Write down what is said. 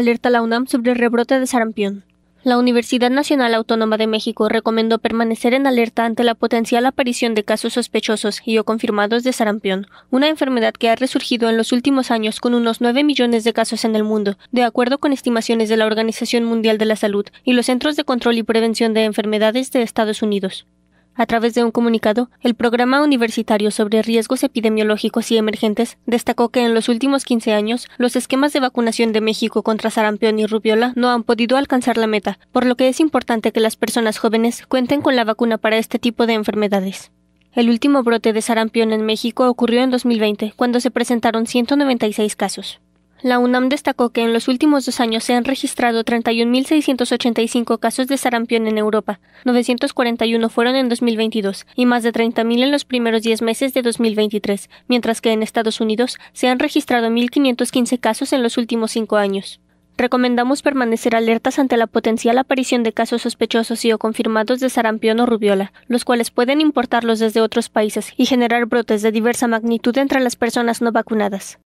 Alerta la UNAM sobre el rebrote de sarampión. La Universidad Nacional Autónoma de México recomendó permanecer en alerta ante la potencial aparición de casos sospechosos y o confirmados de sarampión, una enfermedad que ha resurgido en los últimos años con unos 9 millones de casos en el mundo, de acuerdo con estimaciones de la Organización Mundial de la Salud y los Centros de Control y Prevención de Enfermedades de Estados Unidos. A través de un comunicado, el Programa Universitario sobre Riesgos Epidemiológicos y Emergentes destacó que en los últimos 15 años los esquemas de vacunación de México contra sarampión y rubiola no han podido alcanzar la meta, por lo que es importante que las personas jóvenes cuenten con la vacuna para este tipo de enfermedades. El último brote de sarampión en México ocurrió en 2020, cuando se presentaron 196 casos. La UNAM destacó que en los últimos dos años se han registrado 31.685 casos de sarampión en Europa, 941 fueron en 2022 y más de 30.000 en los primeros 10 meses de 2023, mientras que en Estados Unidos se han registrado 1.515 casos en los últimos cinco años. Recomendamos permanecer alertas ante la potencial aparición de casos sospechosos y o confirmados de sarampión o rubiola, los cuales pueden importarlos desde otros países y generar brotes de diversa magnitud entre las personas no vacunadas.